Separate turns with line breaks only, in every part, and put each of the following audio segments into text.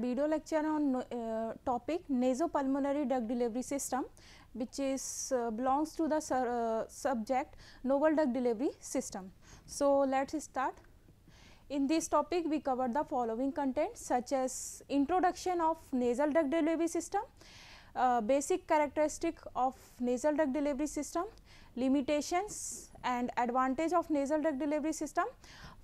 video lecture on uh, topic nasopulmonary drug delivery system which is uh, belongs to the sur, uh, subject novel drug delivery system. So, let us start. In this topic we cover the following content such as introduction of nasal drug delivery system, uh, basic characteristic of nasal drug delivery system, limitations and advantage of nasal drug delivery system,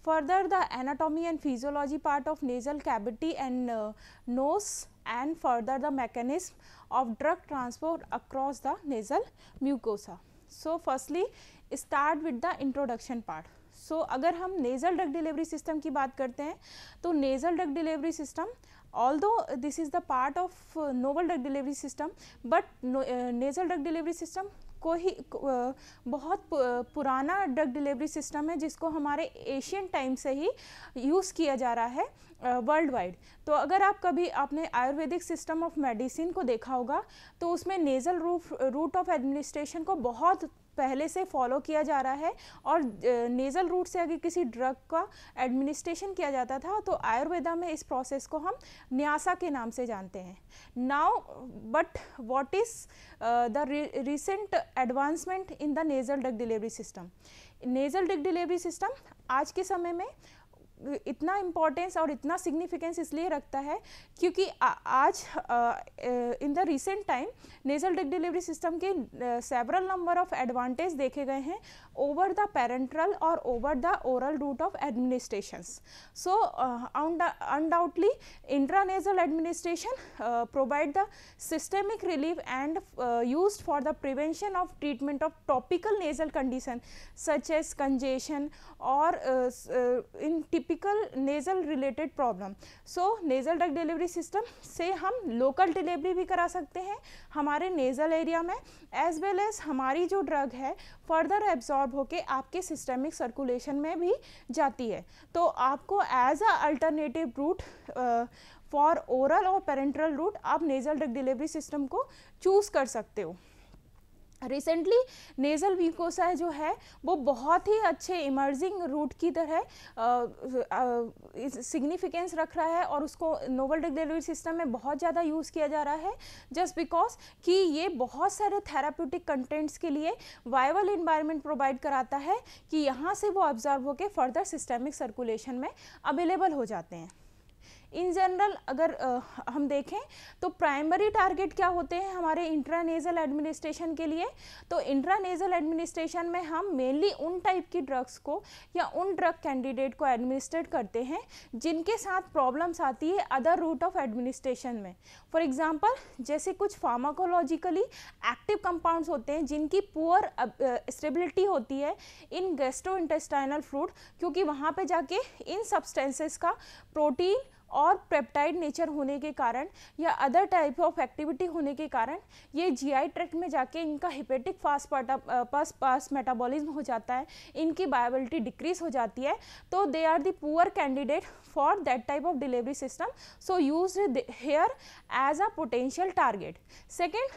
Further, the anatomy and physiology part of nasal cavity and uh, nose and further the mechanism of drug transport across the nasal mucosa. So, firstly start with the introduction part. So so, अगर हम nasal drug delivery system की बात करते हैं तो nasal drug delivery system although this is the part of novel drug delivery system but nasal drug delivery system को ही बहुत पुराना ड्रग डिलीवरी सिस्टम है जिसको हमारे एशियन टाइम से ही यूज़ किया जा रहा है वर्ल्ड वाइड तो अगर आप कभी आपने आयुर्वेदिक सिस्टम ऑफ मेडिसिन को देखा होगा तो उसमें nasal roof route of administration को बहुत पहले से फॉलो किया जा रहा है और नेज़ल रूट से अगर किसी ड्रग का एडमिनिस्ट्रेशन किया जाता था तो आयुर्वेदा में इस प्रोसेस को हम न्यासा के नाम से जानते हैं now but what is the recent advancement in the nasal drug delivery system nasal drug delivery system आज के समय में इतना इम्पोर्टेंस और इतना सिग्निफिकेंस इसलिए रखता है क्योंकि आ, आज in the recent time nasal drug delivery system के सेवरल नंबर ऑफ एडवांटेज देखे गए हैं over the parenteral or over the oral route of administrations. So, uh, und undoubtedly intranasal administration uh, provide the systemic relief and uh, used for the prevention of treatment of topical nasal condition such as congestion or uh, uh, in typical nasal related problem. So, nasal drug delivery system say hum local delivery bhi kara sakte hain hamare nasal area mein as well as hamari jo drug hai further absorb होके आपके systemic circulation में भी जाती है तो आपको as a alternative route for oral और parenteral route आप नेजल ड्रग डिलीवरी सिस्टम को चूज़ कर सकते हो रिसेंटली नेज़ल म्यूकोसा जो है वो बहुत ही अच्छे इमर्जिंग रूट की तरह सिग्निफिकेंस रख रहा है और उसको नोवल ड्रग डिलीवरी सिस्टम में बहुत ज़्यादा यूज़ किया जा रहा है जस्ट बिकॉज कि ये बहुत सारे थेराप्यूटिक कंटेंट्स के लिए वायबल इन्वायरमेंट प्रोवाइड कराता है कि यहाँ से वो ऑब्जर्व होकर फर्दर सिस्टमिक सर्कुलेशन में अवेलेबल हो जाते हैं इन जनरल अगर आ, हम देखें तो प्राइमरी टारगेट क्या होते हैं हमारे इंट्रानेजल एडमिनिस्ट्रेशन के लिए तो इंट्रानेजल एडमिनिस्ट्रेशन में हम मेनली उन टाइप की ड्रग्स को या उन ड्रग कैंडिडेट को एडमिनिस्ट्रेट करते हैं जिनके साथ प्रॉब्लम्स आती है अदर रूट ऑफ एडमिनिस्ट्रेशन में फॉर एग्जाम्पल जैसे कुछ फार्माकोलॉजिकली एक्टिव कंपाउंड्स होते हैं जिनकी पुअर स्टेबिलिटी होती है इन गेस्ट्रो फ्रूट क्योंकि वहाँ पर जाके इन सब्सटेंसेस का प्रोटीन और पेप्टाइड नेचर होने के कारण या अदर टाइप ऑफ एक्टिविटी होने के कारण ये जीआई ट्रैक्ट में जाके इनका hepatic fast pass pass metabolism हो जाता है इनकी बायोबिलिटी डिक्रीज हो जाती है तो they are the poor candidate for that type of delivery system so use here as a potential target second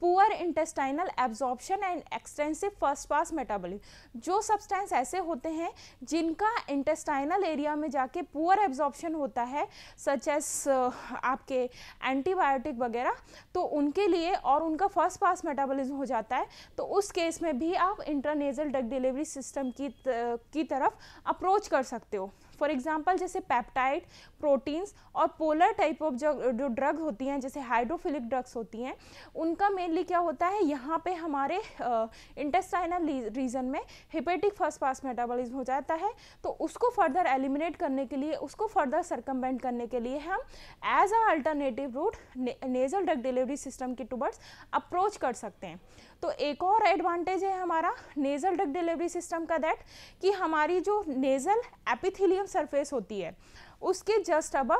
poor intestinal absorption and extensive first pass metabolism जो substance ऐसे होते हैं जिनका इंटेस्टाइनल एरिया में जाके पुअर एब्जॉर्प्शन होता है such as uh, आपके एंटीबायोटिक वगैरह तो उनके लिए और उनका फर्स्ट पास मेटाबॉलिज्म हो जाता है तो उस केस में भी आप इंटरनेजल ड्रग डिलीवरी सिस्टम की uh, की तरफ अप्रोच कर सकते हो फॉर एग्जाम्पल जैसे पैप्टाइड प्रोटीन्स और पोलर टाइप ऑफ जो जो ड्रग होती हैं जैसे हाइड्रोफिलिक ड्रग्स होती हैं उनका मेनली क्या होता है यहाँ पे हमारे इंटेस्टाइनल रीजन में हिपेटिक फर्स्ट पास मेटाबॉलिज्म हो जाता है तो उसको फर्दर एलिमिनेट करने के लिए उसको फर्दर सरकमबेंड करने के लिए हम as a alternative route nasal drug delivery system के टूबर्ड्स अप्रोच कर सकते हैं तो एक और एडवांटेज है हमारा नेजल ड्रग डिलीवरी सिस्टम का दैट कि हमारी जो नेजल एपिथीलियम सरफेस होती है उसके जस्ट अब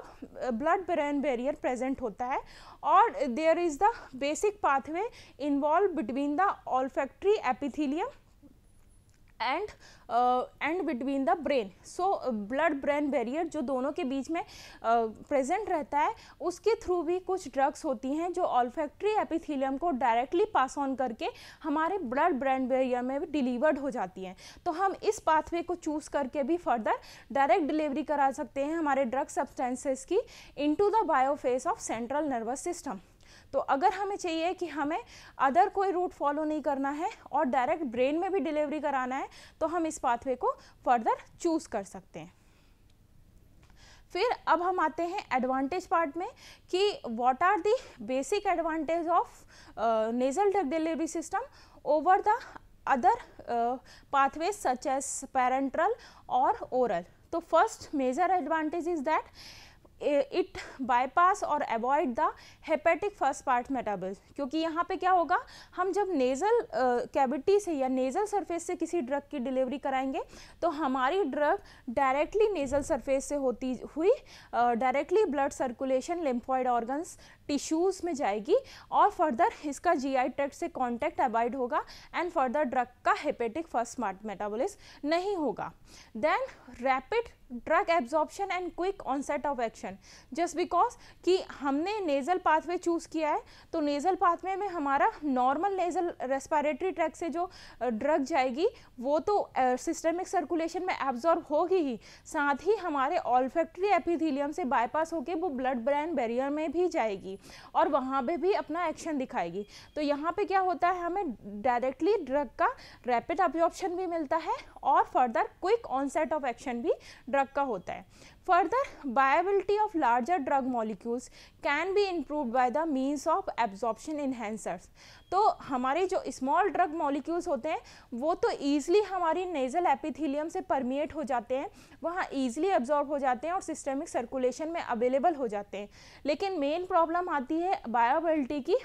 ब्लड ब्रेन बैरियर प्रेजेंट होता है और there is the basic pathway involve between the olfactory epithelium and and between the brain so blood brain barrier जो दोनों के बीच में प्रेजेंट uh, रहता है उसके थ्रू भी कुछ ड्रग्स होती हैं जो ऑल्फैक्ट्री एपिथीलियम को डायरेक्टली पास ऑन करके हमारे ब्लड ब्रेन बैरियर में भी डिलीवर्ड हो जाती हैं तो हम इस पाथवे को चूज़ करके भी फर्दर डायरेक्ट डिलीवरी करा सकते हैं हमारे ड्रग सब्सटेंसेस की into the biophase of central nervous system तो अगर हमें चाहिए कि हमें अदर कोई रूट फॉलो नहीं करना है और डायरेक्ट ब्रेन में भी डिलीवरी कराना है तो हम इस पाथवे को फर्दर चूज़ कर सकते हैं फिर अब हम आते हैं एडवांटेज पार्ट में कि what are the basic advantage of nasal drug delivery system over the other pathway such as parenteral और ओरल तो first major advantage is that it bypass और avoid the hepatic first part metabolism क्योंकि यहाँ पे क्या होगा हम जब नेज़ल कैविटी से या नेज़ल सरफेस से किसी ड्रग की डिलीवरी कराएंगे तो हमारी ड्रग डायरेक्टली नेज़ल सरफेस से होती हुई directly blood circulation lymphoid organs tissues में जाएगी और फर्दर इसका जी आई ट्रैक्ट से कॉन्टैक्ट अवॉइड होगा एंड फर्दर ड्रग का हेपेटिक फर्स्ट स्मार्ट मेटाबोलिस नहीं होगा then rapid drug absorption and quick onset of action just because कि हमने नेज़ल पाथवे चूज़ किया है तो नेज़ल पाथवे में हमारा नॉर्मल नेज़ल रेस्पायरेटरी ट्रैक से जो ड्रग जाएगी वो तो सिस्टमिक uh, सर्कुलेशन में एब्जॉर्ब होगी ही साथ ही हमारे ऑल्फेक्ट्री एपिथीलियम से बाईपास होकर वो ब्लड ब्रैंड बैरियर में भी जाएगी करेगी और वहाँ पर भी अपना एक्शन दिखाएगी तो यहाँ पर क्या होता है हमें डायरेक्टली ड्रग का रैपिड अब्जॉर्प्शन भी मिलता है और further quick onset of action भी ड्रग का होता है Further, viability of larger drug molecules can be improved by the means of absorption enhancers. तो हमारे जो small drug molecules होते हैं वो तो easily हमारी nasal epithelium से permeate हो जाते हैं वहाँ easily absorb हो जाते हैं और systemic circulation में available हो जाते हैं लेकिन main problem आती है viability की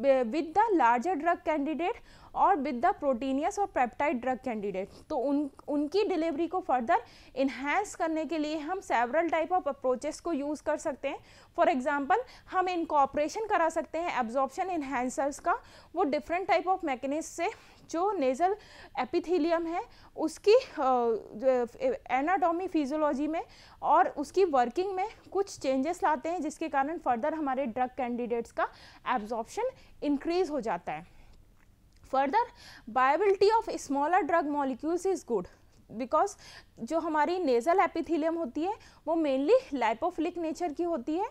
with the larger drug candidate और विद द प्रोटीनियस और पेप्टाइड ड्रग कैंडिडेट तो उन उनकी डिलीवरी को फर्दर इन्हेंस करने के लिए हम सेवरल टाइप ऑफ अप्रोचेस को यूज़ कर सकते हैं फॉर एग्जांपल हम इनकॉपरेशन करा सकते हैं एब्जॉर्प्शन इन्हेंसर्स का वो डिफरेंट टाइप ऑफ मैकेनिज से जो नेज़ल एपिथीलियम है उसकी एनाडोमी फिजोलॉजी में और उसकी वर्किंग में कुछ चेंजेस लाते हैं जिसके कारण फर्दर हमारे ड्रग कैंडिडेट्स का एब्जॉर्प्शन इंक्रीज हो जाता है further viability of smaller drug molecules is good because जो हमारी नेज़ल एपिथीलियम होती है वो मेनली लाइपोफिलिक नेचर की होती है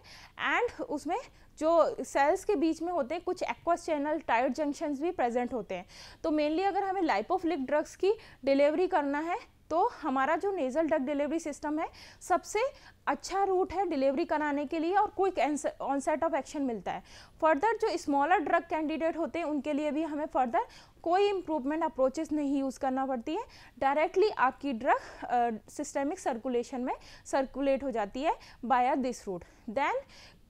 एंड उसमें जो सेल्स के बीच में होते हैं कुछ एक्वस चैनल टायर्ड जंक्शंस भी प्रेजेंट होते हैं तो मेनली अगर हमें लाइपोफ्लिक ड्रग्स की डिलीवरी करना है तो हमारा जो नेज़ल ड्रग डिलीवरी सिस्टम है सबसे अच्छा रूट है डिलीवरी कराने के लिए और क्विक ऑनसेट ऑफ एक्शन मिलता है फर्दर जो स्मॉलर ड्रग कैंडिडेट होते हैं उनके लिए भी हमें फर्दर कोई इम्प्रूवमेंट अप्रोचेस नहीं यूज़ करना पड़ती है डायरेक्टली आपकी ड्रग सिस्टेमिक सर्कुलेशन में सर्कुलेट हो जाती है by this route then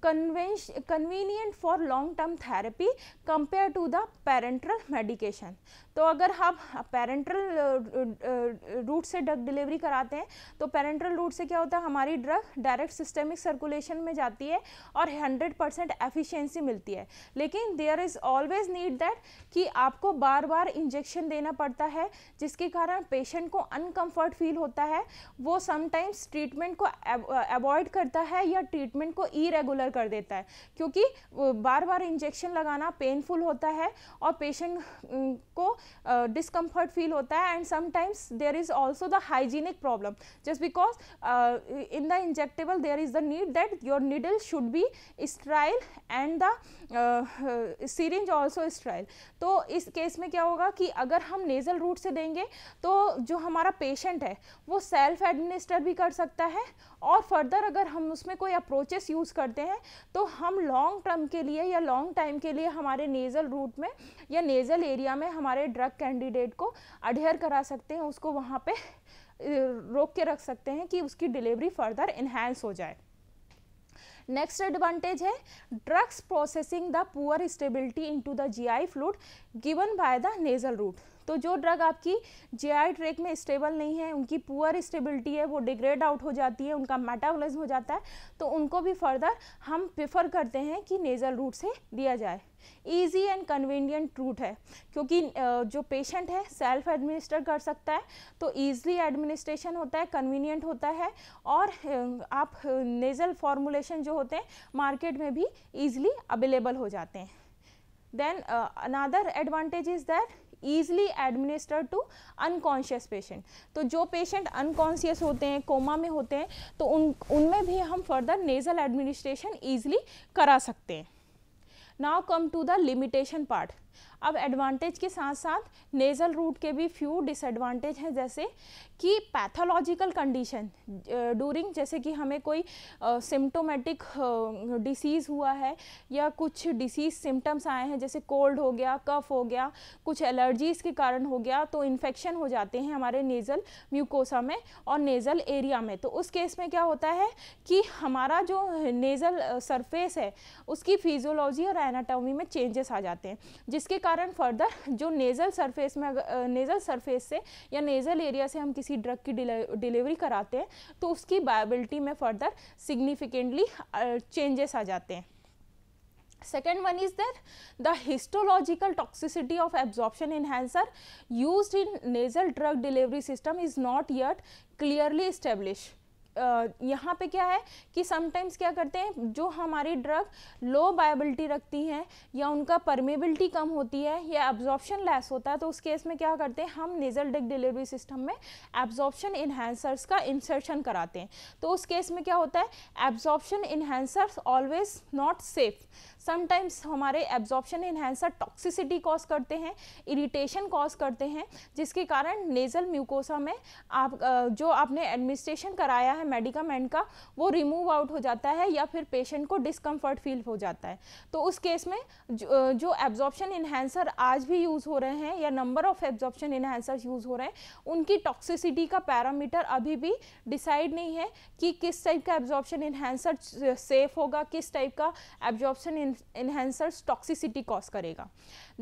convenient for long term therapy compare to the parenteral medication तो अगर हम पेरेंट्रल रूट से ड्रग डिलीवरी कराते हैं तो पेरेंट्रल रूट से क्या होता है हमारी ड्रग डायरेक्ट सिस्टमिक सर्कुलेशन में जाती है और 100 परसेंट एफिशेंसी मिलती है लेकिन there is always need that कि आपको बार बार इंजेक्शन देना पड़ता है जिसके कारण पेशेंट को अनकंफर्ट फील होता है वो समटाइम्स ट्रीटमेंट को अवॉइड करता है या ट्रीटमेंट को ई कर देता है क्योंकि बार बार इंजेक्शन लगाना पेनफुल होता है और पेशेंट को डिसकम्फर्ट फील होता है and sometimes there is also the hygienic problem just because in the injectable there is the need that your needle should be sterile and the syringe also sterile तो इस case में क्या होगा कि अगर हम नेज़ल रूट से देंगे तो जो हमारा पेशेंट है वो सेल्फ एडमिनिस्टर भी कर सकता है और फर्दर अगर हम उसमें कोई अप्रोचेस यूज़ करते हैं तो हम लॉन्ग टर्म के लिए या लॉन्ग टाइम के लिए हमारे नेज़ल रूट में या नेज़ल एरिया में हमारे ड्रग कैंडिडेट को अडेयर करा सकते हैं उसको वहाँ पे रोक के रख सकते हैं कि उसकी डिलीवरी फर्दर इन्हेंस हो जाए नेक्स्ट एडवांटेज है drugs processing the poor stability into the GI fluid given by the nasal route तो जो ड्रग आपकी जीआई ट्रैक में स्टेबल नहीं है उनकी पुअर स्टेबिलिटी है वो डिग्रेड आउट हो जाती है उनका मेटाबॉलिज्म हो जाता है तो उनको भी फर्दर हम प्रिफर करते हैं कि नेज़ल रूट से दिया जाए ईजी एंड कन्वीनियंट रूट है क्योंकि जो पेशेंट है सेल्फ एडमिनिस्टर कर सकता है तो ईजली एडमिनिस्ट्रेशन होता है कन्वीनियंट होता है और आप नेज़ल फॉर्मुलेशन जो होते हैं मार्केट में भी ईजिली अवेलेबल हो जाते हैं then another advantage is that easily administer to unconscious patient तो जो पेशेंट अनकॉन्शियस होते हैं कोमा में होते हैं तो उन उनमें भी हम फर्दर नेज़ल एडमिनिस्ट्रेशन ईजिली करा सकते हैं now come to the limitation part अब एडवांटेज के साथ साथ नेज़ल रूट के भी फ्यू डिसएडवांटेज हैं जैसे कि पैथोलॉजिकल कंडीशन डूरिंग जैसे कि हमें कोई सिम्टोमेटिक डिसीज़ हुआ है या कुछ डिसीज़ सिम्टम्स आए हैं जैसे कोल्ड हो गया कफ हो गया कुछ एलर्जीज़ के कारण हो गया तो इन्फेक्शन हो जाते हैं हमारे नेज़ल म्यूकोसा में और नेज़ल एरिया में तो उस केस में क्या होता है कि हमारा जो नेज़ल सरफेस है उसकी फिजियोलॉजी और एनाटॉमी में चेंजेस आ जाते हैं जिसके कारण कारण फर्दर जो नेज़ल सरफेस में नेज़ल सरफेस से या नेज़ल एरिया से हम किसी ड्रग की डिलीवरी कराते हैं तो उसकी बायबिलिटी में फर्दर सिग्निफिकेंटली चेंजेस आ जाते हैं second one is there the histological toxicity of absorption enhancer use in nasal drug delivery system is not yet clearly establish यहाँ पे क्या है कि समटाइम्स क्या करते हैं जो हमारी ड्रग लो बायबिलिटी रखती हैं या उनका परमेबिलिटी कम होती है या एब्जॉर्प्शन लेस होता है तो उस केस में क्या करते हैं हम नेज़ल डिग डिलीवरी सिस्टम में एब्जॉर्प्शन इन्हेंसर्स का इंसर्शन कराते हैं तो उस केस में क्या होता है absorption enhancers always not safe sometimes हमारे एब्जॉर्प्शन इन्हेंसर टॉक्सिसिटी कॉज करते हैं इरिटेशन कॉज करते हैं जिसके कारण नेज़ल म्यूकोसा में आप जो आपने एडमिनिस्ट्रेशन कराया है मेडिकामेंट का वो रिमूव आउट हो जाता है या फिर पेशेंट को डिस्कम्फर्ट फील हो जाता है तो उस केस में जो, जो एब्जॉर्प्शन इन्हेंसर आज भी यूज़ हो रहे हैं या number of absorption enhancer use हो रहे हैं उनकी टॉक्सिसिटी का पैरामीटर अभी भी डिसाइड नहीं है कि किस टाइप का एब्जॉर्प्शन इन्हेंसर सेफ होगा किस टाइप का एब्जॉर्प्शन इन्हेंसर्स टॉक्सिसिटी कॉज करेगा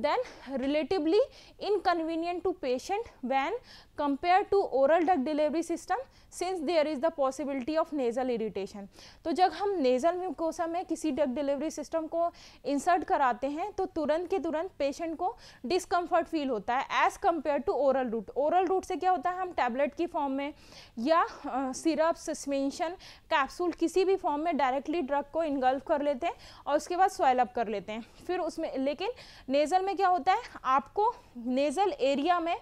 then relatively inconvenient to patient when compare to oral drug delivery system since there is the possibility of nasal irritation तो जब हम नेजल म्यूकोसा में किसी ड्रग डिलीवरी सिस्टम को इंसर्ट कराते हैं तो तुरंत के तुरंत पेशेंट को डिसकम्फर्ट फील होता है as compare to oral route oral route से क्या होता है हम टैबलेट की फॉर्म में या सिरप सस्पेंशन कैप्सूल किसी भी फॉर्म में डायरेक्टली ड्रग को इन्गल्व कर लेते हैं और उसके बाद स्वैल अप कर लेते हैं फिर उसमें लेकिन नेज़ल में क्या होता है आपको नेज़ल एरिया में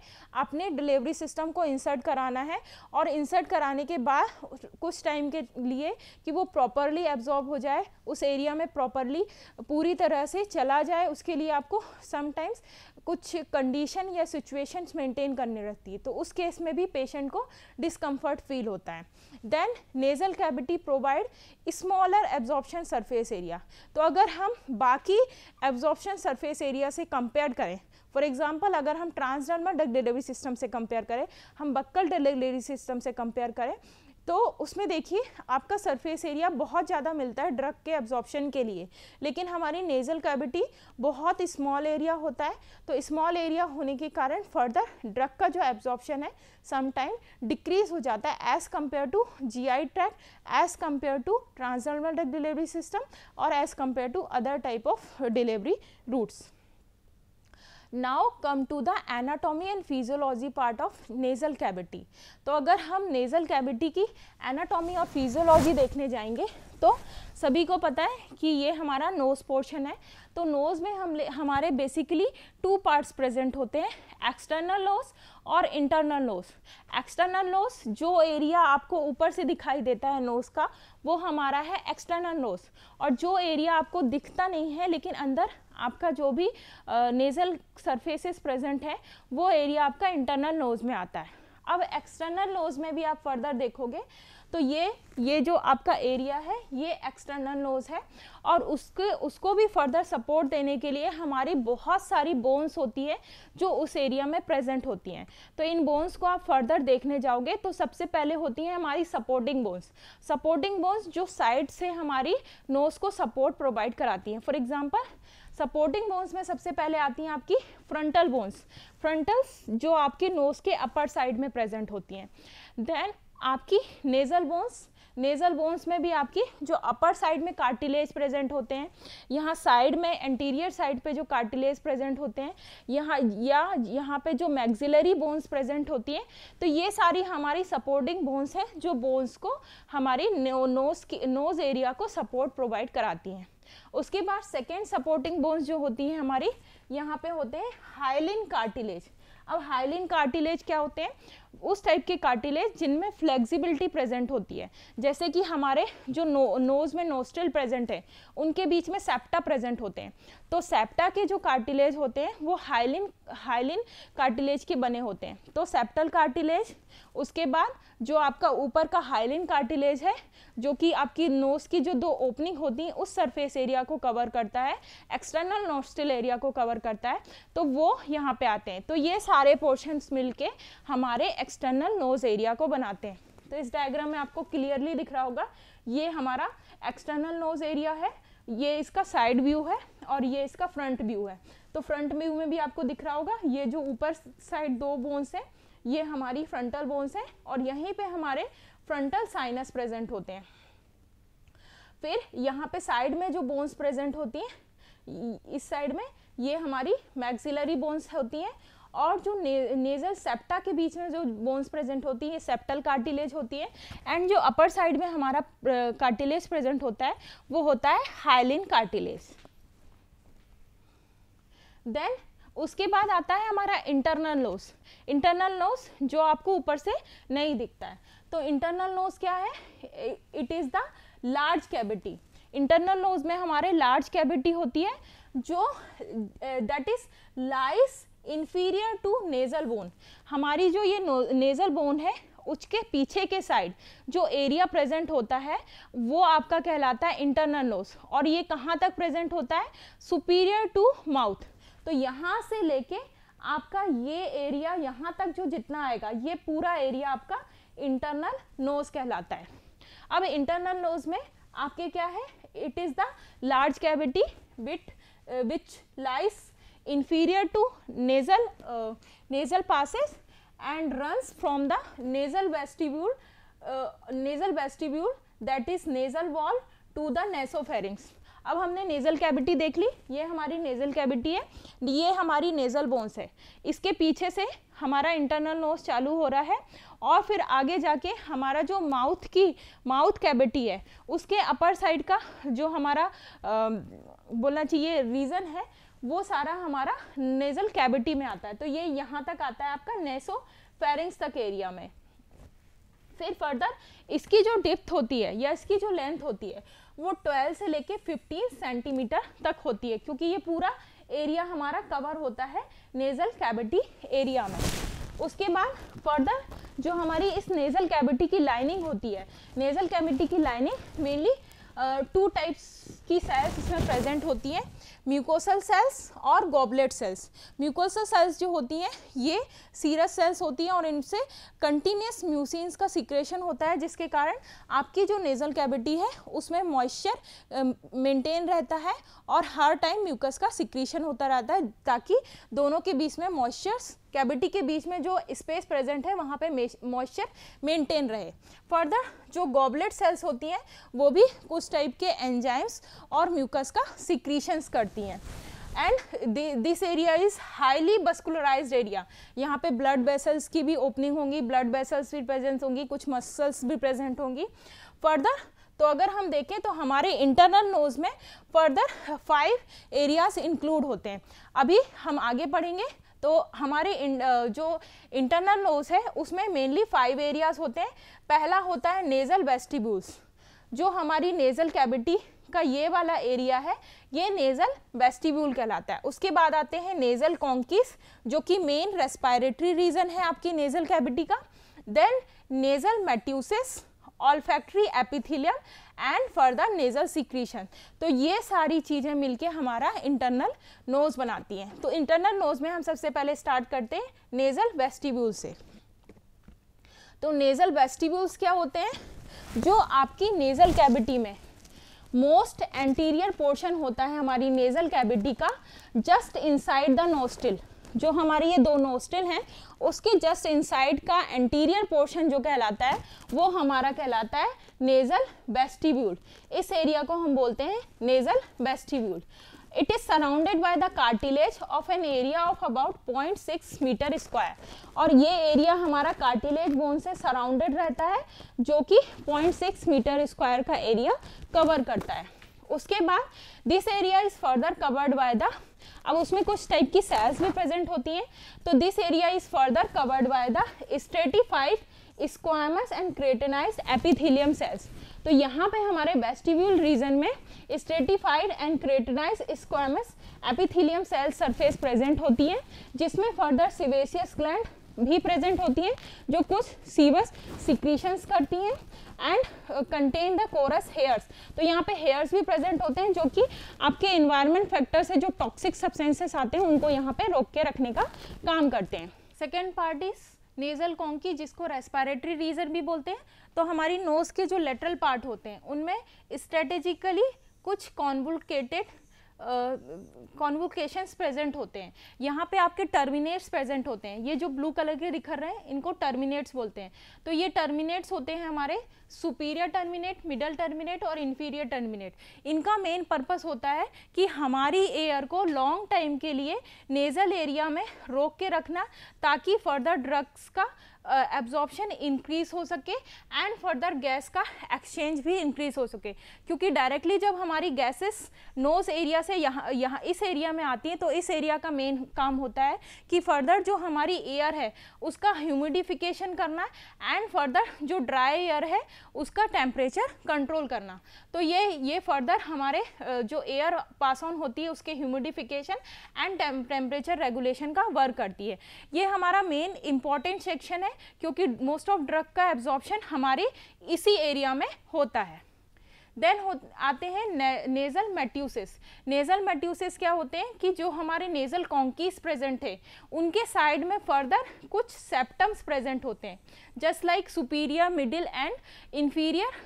अपने डिलीवरी सिस्टम को इंसर्ट कराना है और इंसर्ट कराने के बाद कुछ टाइम के लिए कि वो प्रॉपरली एब्जॉर्ब हो जाए उस एरिया में प्रॉपरली पूरी तरह से चला जाए उसके लिए आपको समटाइम्स कुछ कंडीशन या सिचुएशंस मेंटेन करने रखती है तो उस केस में भी पेशेंट को डिस्कम्फर्ट फील होता है then nasal cavity provide smaller absorption surface area तो अगर हम बाकी एब्जॉर्प्शन सरफेस एरिया से कंपेयर करें फॉर एग्जाम्पल अगर हम ट्रांसडर्मल डक डिलीवरी सिस्टम से कंपेयर करें हम बक्कल डिलीवरी सिस्टम से कंपेयर करें तो उसमें देखिए आपका सरफेस एरिया बहुत ज़्यादा मिलता है ड्रग के एब्जॉर्प्शन के लिए लेकिन हमारी नेज़ल कैविटी बहुत स्मॉल एरिया होता है तो स्मॉल एरिया होने के कारण फर्दर ड्रग का जो एब्जॉर्बशन है समटाइम डिक्रीज हो जाता है as compare to G I tract as compare to transdermal drug delivery system और as compare to other type of delivery routes now come to the anatomy and physiology part of nasal cavity तो अगर हम nasal cavity की anatomy और physiology देखने जाएंगे तो सभी को पता है कि ये हमारा नोज़ पोर्शन है तो नोज़ में हम हमारे बेसिकली टू पार्ट्स प्रेजेंट होते हैं एक्सटर्नल नोज़ और इंटरनल नोज़ एक्सटर्नल नोज़ जो एरिया आपको ऊपर से दिखाई देता है नोज़ का वो हमारा है एक्सटर्नल नोज़ और जो एरिया आपको दिखता नहीं है लेकिन अंदर आपका जो भी नेज़ल सरफेसेस प्रेजेंट है वो एरिया आपका इंटरनल नोज़ में आता है अब एक्सटर्नल नोज़ में भी आप फर्दर देखोगे तो ये ये जो आपका एरिया है ये एक्सटर्नल नोज़ है और उसके उसको भी फर्दर सपोर्ट देने के लिए हमारी बहुत सारी बोन्स होती है जो उस एरिया में प्रेजेंट होती हैं तो इन बोन्स को आप फर्दर देखने जाओगे तो सबसे पहले होती हैं हमारी सपोर्टिंग बोन्स सपोर्टिंग बोन्स जो साइड से हमारी नोज़ को सपोर्ट प्रोवाइड कराती हैं फॉर एग्ज़ाम्पल सपोर्टिंग बोन्स में सबसे पहले आती हैं आपकी फ्रंटल बोन्स फ्रंटल्स जो आपके नोज़ के अपर साइड में प्रेजेंट होती हैं देन आपकी नेज़ल बोन्स नेज़ल बोन्स में भी आपकी जो अपर साइड में कार्टिलेज प्रेजेंट होते हैं यहाँ साइड में एंटीरियर साइड पे जो कार्टिलेज प्रेजेंट होते हैं यहाँ या यहाँ पे जो मैग्जिलरी बोन्स प्रेजेंट होती हैं तो ये सारी हमारी सपोर्टिंग बोन्स हैं जो बोन्स को हमारी नोज की नोज़ एरिया को सपोर्ट प्रोवाइड कराती हैं उसके बाद सेकेंड सपोर्टिंग बोन्स जो होती हैं हमारी यहाँ पे होते हैं हाइलिन कार्टिलेज अब हाइलिन कार्टिलेज क्या होते हैं उस टाइप के कार्टिलेज जिनमें फ्लेक्सिबिलिटी प्रेजेंट होती है जैसे कि हमारे जो नो, नोज़ में नोस्टल प्रेजेंट है उनके बीच में सेप्टा प्रेजेंट होते हैं तो सेप्टा के जो कार्टिलेज होते हैं वो हाइलिन हाइलिन कार्टिलेज के बने होते हैं तो सेप्टल कार्टिलेज उसके बाद जो आपका ऊपर का हाइलिन कार्टिलेज है जो कि आपकी नोज़ की जो दो ओपनिंग होती हैं उस सरफेस एरिया को कवर करता है एक्सटर्नल नोस्टल एरिया को कवर करता है तो वो यहाँ पे आते हैं तो ये सारे पोर्शंस मिलके हमारे एक्सटर्नल नोज़ एरिया को बनाते हैं तो इस डायग्राम में आपको क्लियरली दिख रहा होगा ये हमारा एक्सटर्नल नोज एरिया है ये इसका साइड व्यू है और ये इसका फ्रंट व्यू है तो फ्रंट व्यू में भी आपको दिख रहा होगा ये जो ऊपर साइड दो बोन्स हैं ये हमारी फ्रंटल बोन्स हैं और यहीं पे हमारे फ्रंटल साइनस प्रेजेंट होते हैं फिर यहाँ पे साइड में जो बोन्स प्रेजेंट होती हैं इस साइड में ये हमारी मैक्सिलरी बोन्स होती हैं और जो ने, नेजल सेप्टा के बीच में जो बोन्स प्रेजेंट होती है सेप्टल कार्टिलेज होती है एंड जो अपर साइड में हमारा कार्टिलेज प्रेजेंट होता है वो होता है हाइलिन कार्टिलेज देन उसके बाद आता है हमारा इंटरनल नोस इंटरनल नोस जो आपको ऊपर से नहीं दिखता है तो इंटरनल नोस क्या है it is the large cavity internal nose में हमारे लार्ज कैबिटी होती है जो that is lies inferior to nasal bone हमारी जो ये नेज़ल बोन है उसके पीछे के साइड जो एरिया प्रेजेंट होता है वो आपका कहलाता है इंटरनल नोज और ये कहाँ तक प्रेजेंट होता है सुपीरियर टू माउथ तो यहाँ से लेके आपका ये एरिया यहाँ तक जो जितना आएगा ये पूरा एरिया आपका इंटरनल नोज कहलाता है अब इंटरनल नोज में आपके क्या है it is the large cavity with uh, which lies inferior to nasal uh, nasal passes and runs from the nasal vestibule uh, nasal vestibule that is nasal wall to the nasopharynx अब हमने nasal cavity देख ली ये हमारी nasal cavity है ये हमारी nasal bones है इसके पीछे से हमारा इंटरनल नोज चालू हो रहा है और फिर आगे जाके हमारा जो माउथ की माउथ कैविटी है उसके अपर साइड का जो हमारा आ, बोलना चाहिए रीज़न है वो सारा हमारा नेज़ल कैविटी में आता है तो ये यहाँ तक आता है आपका नेसो फेरिंग्स तक एरिया में फिर फर्दर इसकी जो डिप्थ होती है या इसकी जो लेंथ होती है वो 12 से लेके 15 सेंटीमीटर तक होती है क्योंकि ये पूरा एरिया हमारा कवर होता है नेज़ल कैविटी एरिया में उसके बाद फर्दर जो हमारी इस नेज़ल कैविटी की लाइनिंग होती है नेज़ल कैविटी की लाइनिंग मेनली टू टाइप्स की सेल्स इसमें प्रेजेंट होती हैं म्यूकोसल सेल्स और गॉबलेट सेल्स म्यूकोसल सेल्स जो होती हैं ये सीरस सेल्स होती हैं और इनसे कंटिन्यूस म्यूसिन का सिक्रेशन होता है जिसके कारण आपकी जो नेजल कैविटी है उसमें मॉइस्चर मेंटेन रहता है और हर टाइम म्यूकस का सिक्रेशन होता रहता है ताकि दोनों के बीच में मॉइस्चर्स कैविटी के बीच में जो स्पेस प्रेजेंट है वहाँ पे मॉइस्चर मेंटेन रहे फर्दर जो गॉबलेट सेल्स होती हैं वो भी कुछ टाइप के एंजाइम्स और म्यूकस का सिक्रीशंस करती हैं and this area is highly vascularize area यहाँ पे ब्लड वेसल्स की भी ओपनिंग होंगी ब्लड वेसल्स भी प्रेजेंट होंगी कुछ मसल्स भी प्रेजेंट होंगी फर्दर तो अगर हम देखें तो हमारे इंटरनल नोज़ में फर्दर फाइव एरियाज इंक्लूड होते हैं अभी हम आगे पढ़ेंगे तो हमारे इन, जो इंटरनल नोज है उसमें मेनली फाइव एरियाज होते हैं पहला होता है नेज़ल वेस्टिब्यूल्स जो हमारी नेज़ल कैविटी का ये वाला एरिया है ये नेज़ल वेस्टिब्यूल कहलाता है उसके बाद आते हैं नेज़ल कॉन्किस जो कि मेन रेस्पायरेटरी रीजन है आपकी नेज़ल कैविटी का then nasal meatuses olfactory epithelium and further nasal secretion तो ये सारी चीज़ें मिलके हमारा इंटरनल नोज़ बनाती हैं तो इंटरनल नोज़ में हम सबसे पहले स्टार्ट करते हैं नेज़ल वेस्टिब्यूल से तो नेज़ल वेस्टिब्यूल्स क्या होते हैं जो आपकी नेज़ल कैविटी में मोस्ट एंटीरियर पोर्शन होता है हमारी नेज़ल कैविटी का जस्ट इनसाइड द नोस्टिल जो हमारे ये दो नोस्टल हैं उसके जस्ट इनसाइड का एंटीरियर पोर्शन जो कहलाता है वो हमारा कहलाता है नेज़ल बेस्टिब्यूल इस एरिया को हम बोलते हैं nasal vestibule it is surrounded by the cartilage of an area of about point six meter square और ये एरिया हमारा कार्टिलेज बोन से सराउंडेड रहता है जो कि पॉइंट सिक्स मीटर स्क्वायर का एरिया कवर करता है उसके बाद this area is further covered by the अब उसमें कुछ टाइप की सेल्स भी प्रेजेंट होती हैं तो this area is further covered by the stratified squamous and keratinize epithelium cells तो यहाँ पे हमारे बेस्टिव्यूल रीजन में stratified and keratinize squamous epithelium cells surface present होती हैं जिसमें फर्दर सिवेशियस ग्लैंड भी प्रेजेंट होती हैं जो कुछ सीवस सिक्रीशंस करती हैं and contain the coarse hairs तो यहाँ पे हेयर्स भी प्रेजेंट होते हैं जो कि आपके इन्वायरमेंट फैक्टर से जो टॉक्सिक सब्सटेंसेस आते हैं उनको यहाँ पे रोक के रखने का काम करते हैं second part is nasal conchae जिसको रेस्पायरेटरी रीजन भी बोलते हैं तो हमारी नोज़ के जो लेटरल पार्ट होते हैं उनमें स्ट्रेटेजिकली कुछ कॉन्वुलकेटेड कॉन्वोकेशंस प्रेजेंट होते हैं यहाँ पे आपके टर्मिनेट्स प्रेजेंट होते हैं ये जो ब्लू कलर के दिख रहे हैं इनको टर्मिनेट्स बोलते हैं तो ये टर्मिनेट्स होते हैं हमारे सुपीरियर टर्मिनेट मिडल टर्मिनेट और इन्फीरियर टर्मिनेट इनका मेन पर्पस होता है कि हमारी एयर को लॉन्ग टाइम के लिए नेज़ल एरिया में रोक के रखना ताकि फर्दर ड्रग्स का एब्जॉर्प्शन इंक्रीज हो सके एंड फर्दर गैस का एक्सचेंज भी इंक्रीज हो सके क्योंकि डायरेक्टली जब हमारी गैसेस नोज एरिया से यहाँ यहाँ इस एरिया में आती हैं तो इस एरिया का मेन काम होता है कि फर्दर जो हमारी एयर है उसका ह्यूमिडिफिकेशन करना एंड फर्दर जो ड्राई एयर है उसका टेम्परेचर कंट्रोल करना तो ये ये फर्दर हमारे जो एयर पास ऑन होती है उसके ह्यूमिडिफिकेशन एंड टेम्परेचर रेगुलेशन का वर्क करती है ये हमारा मेन इम्पॉर्टेंट सेक्शन है क्योंकि मोस्ट ऑफ ड्रग का एब्जॉर्प्शन हमारे इसी एरिया में होता है देन हो आते हैं ने, नेज़ल मेट्यूसिस नेज़ल मेट्यूसिस क्या होते हैं कि जो हमारे नेज़ल कॉन्कीस प्रेजेंट थे उनके साइड में फर्दर कुछ सेप्टम्स प्रेजेंट होते हैं just like superior middle and inferior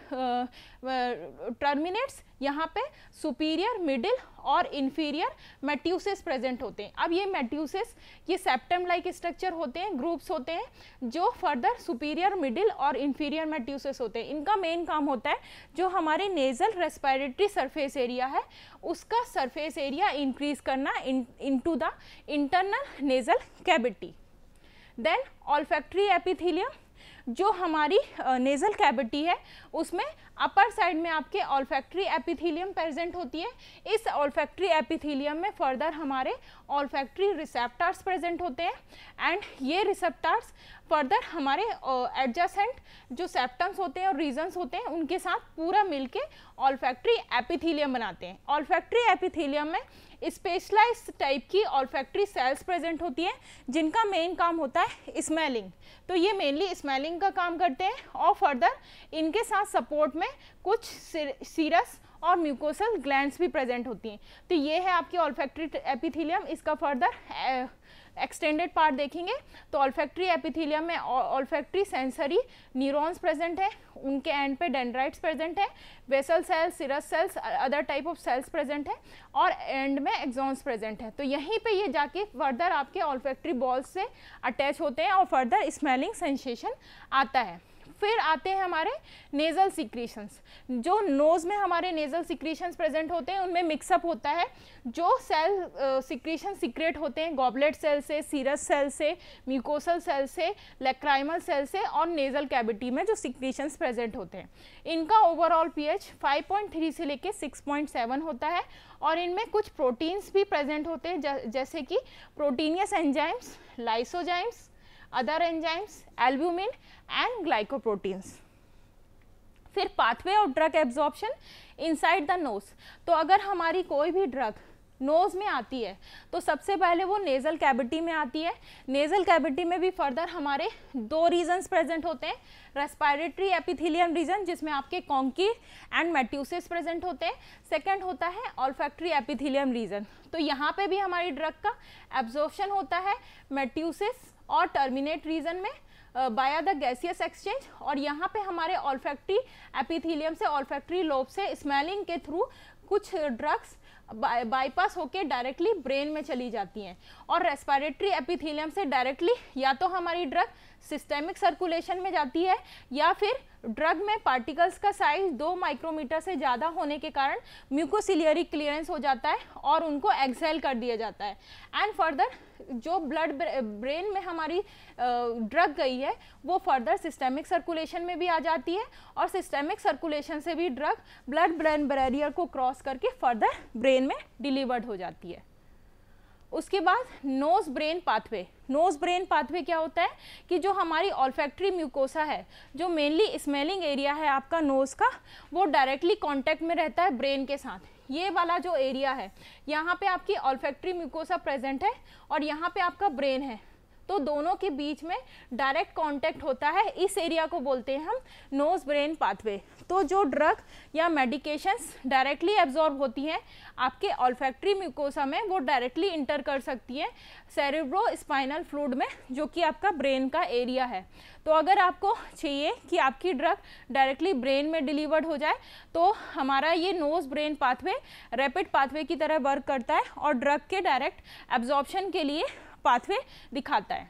turbinates यहाँ पे सुपीरियर मिडिल और इन्फीरियर मेट्यूसेस प्रेजेंट होते हैं अब ये मेट्यूसेस ये सेप्टम लाइक स्ट्रक्चर होते हैं ग्रुप्स होते हैं जो फर्दर सुपीरियर मिडिल और इन्फीरियर मेट्यूसेस होते हैं इनका मेन काम होता है जो हमारे नेजल रेस्पायरेटरी सरफेस एरिया है उसका सरफेस एरिया इंक्रीज करना in the internal nasal cavity then olfactory epithelium जो हमारी नेज़ल कैविटी है उसमें अपर साइड में आपके ऑलफैक्ट्री एपिथीलियम प्रेजेंट होती है इस ऑल्फैक्ट्री एपिथीलियम में फर्दर हमारे ऑलफैक्ट्री रिसेप्टर्स प्रेजेंट होते हैं एंड ये रिसेप्टर्स फर्दर हमारे एडजसेंट जो सेप्टम्स होते हैं और रीजन्स होते हैं उनके साथ पूरा मिलके ऑलफैक्ट्री एपिथीलियम बनाते हैं ऑलफैक्ट्री एपिथीलियम में स्पेशलाइज टाइप की ऑल्फैक्ट्री सेल्स प्रेजेंट होती हैं जिनका मेन काम होता है स्मेलिंग तो ये मेनली स्मेलिंग का काम करते हैं और फर्दर इनके साथ सपोर्ट में कुछ सीरस और म्यूकोसल ग्लैंड्स भी प्रेजेंट होती हैं तो ये है आपकी ऑल्फैक्ट्री एपिथीलियम इसका फर्दर एक्सटेंडेड पार्ट देखेंगे तो ऑल्फैक्ट्री एपिथीलियम में ऑल्फैक्ट्री सेंसरी न्यूरॉन्स प्रेजेंट है उनके एंड पे डेंड्राइट्स प्रेजेंट है basal cells serous cells other type of cells present है और एंड में एग्जॉन्स प्रेजेंट है तो यहीं पे ये जाके फर्दर आपके ऑल्फैक्ट्री बॉल्स से अटैच होते हैं और फर्दर स्मेलिंग सेंसेशन आता है फिर आते हैं हमारे नेज़ल सिक्रीशंस जो नोज़ में हमारे नेज़ल सिक्रीशंस प्रेजेंट होते हैं उनमें मिक्सअप होता है जो सेल सिक्रीशन सिक्रेट होते हैं गॉबलेट सेल से सीरस सेल से म्यूकोसल सेल से लेक्राइमल सेल से और नेज़ल कैविटी में जो सिक्रीशंस प्रेजेंट होते हैं इनका ओवरऑल पीएच 5.3 से लेके 6.7 होता है और इनमें कुछ प्रोटीन्स भी प्रेजेंट होते हैं जैसे कि proteinous enzymes lysozymes other enzymes albumin and glycoproteins फिर pathway of drug absorption inside the nose तो अगर हमारी कोई भी ड्रग नोज़ में आती है तो सबसे पहले वो नेज़ल कैबिटी में आती है नेज़ल कैबिटी में भी फर्दर हमारे दो रीजंस प्रेजेंट होते हैं रेस्पायरेटरी एपिथिलियम रीजन जिसमें आपके कॉन्की एंड मेट्यूसिस प्रेजेंट होते हैं सेकंड होता है ऑल्फैक्ट्री एपिथिलियम रीजन तो यहाँ पे भी हमारी ड्रग का एब्जॉर्प्शन होता है मेट्यूसिस और टर्मिनेट रीजन में बाया द गैसियस एक्सचेंज और यहाँ पे हमारे ऑल्फैक्ट्री एपिथीलियम से ऑल्फैक्ट्री लोब से स्मेलिंग के थ्रू कुछ ड्रग्स बाईपास होकर डायरेक्टली ब्रेन में चली जाती हैं और रेस्पायरेटरी एपिथीलियम से डायरेक्टली या तो हमारी ड्रग सिस्टेमिक सर्कुलेशन में जाती है या फिर ड्रग में पार्टिकल्स का साइज दो माइक्रोमीटर से ज़्यादा होने के कारण म्यूकोसिलियरी क्लियरेंस हो जाता है और उनको एक्सेल कर दिया जाता है एंड फर्दर जो ब्लड ब्रेन में हमारी ड्रग गई है वो फर्दर सिस्टेमिक सर्कुलेशन में भी आ जाती है और सिस्टेमिक सर्कुलेशन से भी ड्रग ब्लड ब्रेन बैरियर को क्रॉस करके फर्दर ब्रेन में डिलीवर्ड हो जाती है उसके बाद nose brain pathway nose brain pathway क्या होता है कि जो हमारी ऑल्फैक्ट्री म्यूकोसा है जो मेनली स्मेलिंग एरिया है आपका नोज़ का वो डायरेक्टली कांटेक्ट में रहता है ब्रेन के साथ ये वाला जो एरिया है यहाँ पे आपकी ऑल्फैक्ट्री म्यूकोसा प्रेजेंट है और यहाँ पे आपका ब्रेन है तो दोनों के बीच में डायरेक्ट कांटेक्ट होता है इस एरिया को बोलते हैं हम नोज ब्रेन पाथवे तो जो ड्रग या मेडिकेशंस डायरेक्टली एब्जॉर्ब होती हैं आपके ऑल्फैक्ट्री म्यूकोसा में वो डायरेक्टली इंटर कर सकती हैं सेरेब्रो स्पाइनल फ्लूड में जो कि आपका ब्रेन का एरिया है तो अगर आपको चाहिए कि आपकी ड्रग डायरेक्टली ब्रेन में डिलीवर्ड हो जाए तो हमारा ये nose brain pathway rapid pathway की तरह वर्क करता है और ड्रग के डायरेक्ट एब्जॉर्बशन के लिए पाथवे दिखाता है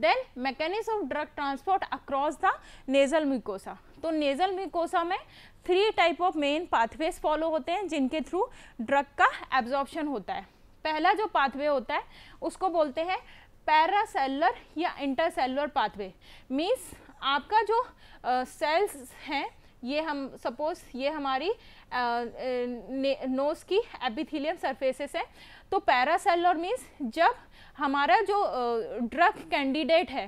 then mechanism of drug transport across the nasal mucosa तो नेजल म्यूकोसा में three type of main pathways follow होते हैं जिनके थ्रू ड्रग का एब्जॉर्प्शन होता है पहला जो पाथवे होता है उसको बोलते हैं पैरासेलर या इंटरसेलुलर पाथवे मीन्स आपका जो सेल्स uh, हैं ये हम सपोज ये हमारी नोज़ की एपिथीलियम सरफेसेस है तो पैरासेलर मीन्स जब हमारा जो ड्रग कैंडिडेट है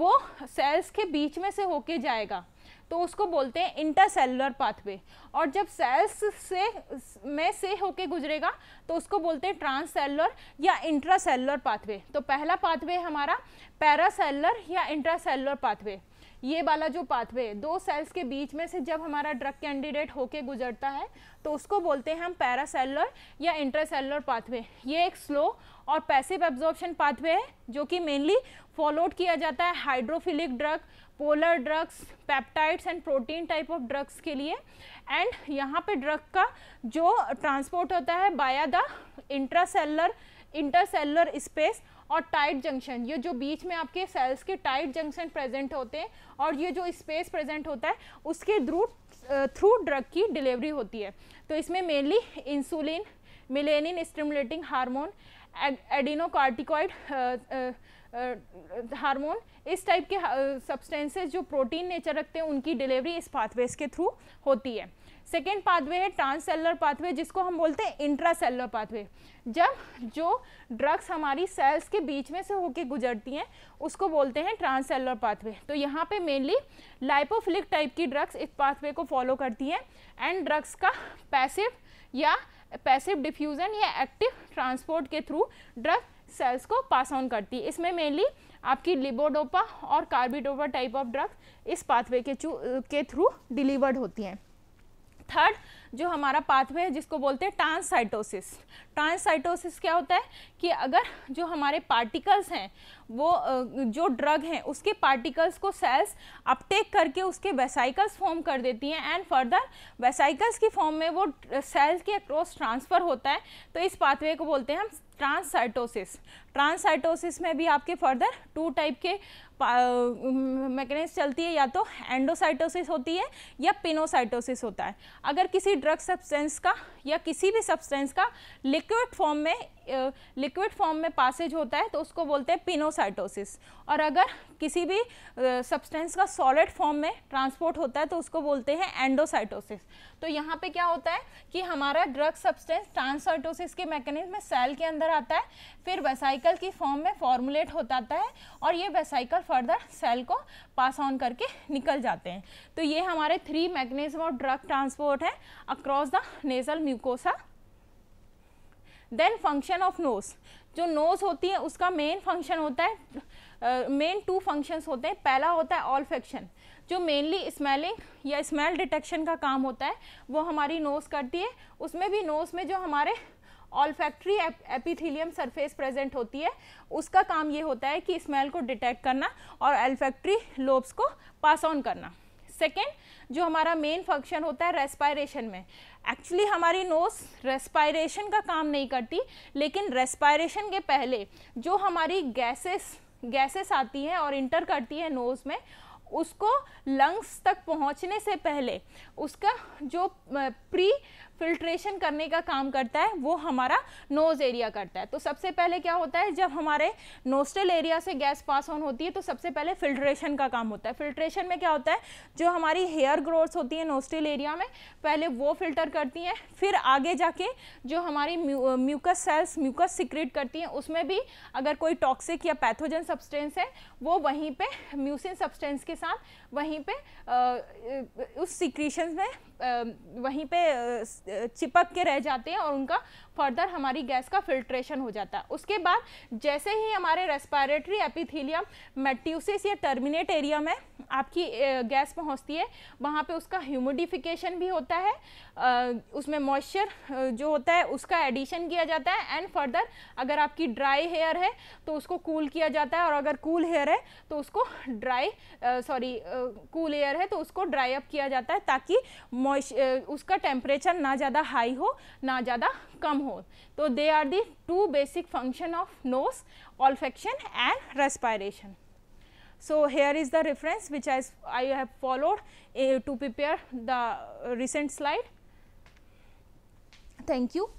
वो सेल्स के बीच में से होके जाएगा तो उसको बोलते हैं इंटरसेलुलर पाथवे और जब सेल्स से में से होके गुजरेगा तो उसको बोलते हैं ट्रांससेलुलर या इंट्रासेलुलर पाथवे तो पहला पाथवे हमारा पैरासेलुलर या इंट्रासेलुलर पाथवे ये वाला जो पाथवे दो सेल्स के बीच में से जब हमारा ड्रग कैंडिडेट होके गुजरता है तो उसको बोलते हैं हम पैरासेलुलर या इंट्रासेलुलर पाथवे ये एक स्लो और पैसिव एब्जॉर्प्शन पाथवे है जो कि मेनली फॉलोड किया जाता है hydrophilic drug polar drugs peptides and protein type of drugs के लिए एंड यहाँ पे ड्रग का जो ट्रांसपोर्ट होता है via the intracellular intercellular space और टाइट जंक्शन ये जो बीच में आपके सेल्स के टाइट जंक्शन प्रेजेंट होते हैं और ये जो स्पेस प्रेजेंट होता है उसके थ्रू थ्रू ड्रग की डिलीवरी होती है तो इसमें mainly insulin melanin stimulating hormone adrenocorticoid hormone इस टाइप के सब्सटेंसेस जो प्रोटीन नेचर रखते हैं उनकी डिलीवरी इस पाथवेज के थ्रू होती है सेकेंड पाथवे है ट्रांससेलुलर पाथवे जिसको हम बोलते हैं सेलर पाथवे जब जो ड्रग्स हमारी सेल्स के बीच में से होके गुजरती हैं उसको बोलते हैं ट्रांससेलुलर पाथवे तो यहाँ पे मेनली लाइपोफिलिक टाइप की ड्रग्स इस पाथवे को फॉलो करती हैं एंड ड्रग्स का पैसिव या पैसिव डिफ्यूज़न या एक्टिव ट्रांसपोर्ट के थ्रू ड्रग सेल्स को पास ऑन करती है इसमें मेनली आपकी लिबोडोपा और कार्बिडोपा टाइप ऑफ ड्रग्स इस पाथवे के के थ्रू डिलीवर्ड होती हैं Third, जो हमारा पाथवे है जिसको बोलते हैं ट्रांससाइटोसिस ट्रांससाइटोसिस क्या होता है कि अगर जो हमारे पार्टिकल्स हैं वो जो ड्रग हैं उसके पार्टिकल्स को सेल्स अपटेक करके उसके वेसाइकल्स फॉर्म कर देती हैं एंड फर्दर वेसाइकल्स की फॉर्म में वो सेल्स के अक्रॉस ट्रांसफ़र होता है तो इस पाथवे को बोलते हैं हम ट्रांससाइटोसिस ट्रांससाइटोसिस में भी आपके फर्दर टू टाइप के मैकेनिज्म चलती है या तो एंडोसाइटोसिस होती है या पिनोसाइटोसिस होता है अगर किसी ड्रग सब्सटेंस का या किसी भी सब्सटेंस का लिक्विड फॉर्म में लिक्विड फॉर्म में पासेज होता है तो उसको बोलते हैं पिनोसाइटोसिस और अगर किसी भी सब्सटेंस का सॉलिड फॉर्म में ट्रांसपोर्ट होता है तो उसको बोलते हैं एंडोसाइटोसिस तो यहाँ पे क्या होता है कि हमारा ड्रग सब्सटेंस ट्रांसाइटोसिस के मैकेनिज्म में सेल के अंदर आता है फिर वेसाइकल की फॉर्म में फॉर्मुलेट होता है और ये वेसाइकल फर्दर सेल को पास ऑन करके निकल जाते हैं तो ये हमारे three mechanism of drug transport है across the nasal mucosa then function of nose जो नोज़ होती है उसका मेन फंक्शन होता है मेन टू फंक्शंस होते हैं पहला होता है ऑल फैक्शन जो मेनली स्मेलिंग या स्मेल डिटेक्शन का काम होता है वो हमारी नोज करती है उसमें भी नोज में जो हमारे olfactory epithelium surface present होती है उसका काम ये होता है कि स्मेल को डिटेक्ट करना और एल्फैक्ट्री लोब्स को पास ऑन करना सेकेंड जो हमारा मेन फंक्शन होता है रेस्पायरेशन में एक्चुअली हमारी नोज रेस्पायरेशन का काम नहीं करती लेकिन रेस्पायरेशन के पहले जो हमारी गैसेस गैसेस आती हैं और इंटर करती है नोज़ में उसको लंग्स तक पहुंचने से पहले उसका जो प्री फिल्ट्रेशन करने का काम करता है वो हमारा नोज़ एरिया करता है तो सबसे पहले क्या होता है जब हमारे नोस्टल एरिया से गैस पास ऑन होती है तो सबसे पहले फिल्ट्रेशन का काम होता है फिल्ट्रेशन में क्या होता है जो हमारी हेयर ग्रोथ्स होती है नोस्टल एरिया में पहले वो फिल्टर करती हैं फिर आगे जाके जो हमारी म्यूकस सेल्स म्यूकस सिक्रेट करती हैं उसमें भी अगर कोई टॉक्सिक या पैथोजन सब्सटेंस है वो वहीं पर म्यूसिन सब्सटेंस के साथ वहीं पर उस सिक्रीशन में वहीं पे चिपक के रह जाते हैं और उनका फर्दर हमारी गैस का फिल्ट्रेशन हो जाता है उसके बाद जैसे ही हमारे रेस्पायरेटरी एपिथीलियम मेट्यूसिस या टर्मिनेट एरिया में आपकी गैस पहुंचती है वहाँ पे उसका ह्यूमिडिफिकेशन भी होता है उसमें मॉइस्चर जो होता है उसका एडिशन किया जाता है एंड फर्दर अगर आपकी ड्राई हेयर है तो उसको कूल cool किया जाता है और अगर कूल हेयर है तो उसको ड्राई सॉरी कूल हेयर है तो उसको ड्राई अप किया जाता है ताकि मॉइस्चर उसका टेम्परेचर ना ज़्यादा हाई हो ना ज़्यादा कम हो तो they are the two basic function of nose olfaction and respiration So, here is the reference which has I have followed uh, to prepare the uh, recent slide. Thank you.